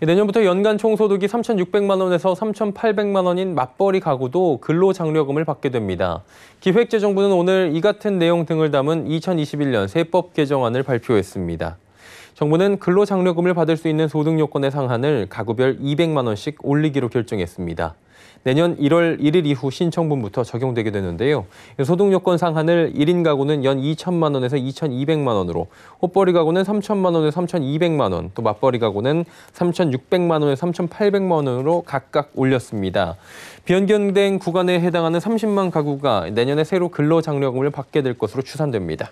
내년부터 연간 총소득이 3,600만 원에서 3,800만 원인 맞벌이 가구도 근로장려금을 받게 됩니다. 기획재정부는 오늘 이 같은 내용 등을 담은 2021년 세법 개정안을 발표했습니다. 정부는 근로장려금을 받을 수 있는 소득 요건의 상한을 가구별 200만 원씩 올리기로 결정했습니다. 내년 1월 1일 이후 신청분부터 적용되게 되는데요. 소득 요건 상한을 1인 가구는 연 2천만 원에서 2,200만 원으로, 호벌이 가구는 3천만 원에서 3,200만 원, 또 맞벌이 가구는 3,600만 원에서 3,800만 원으로 각각 올렸습니다. 변경된 구간에 해당하는 30만 가구가 내년에 새로 근로장려금을 받게 될 것으로 추산됩니다.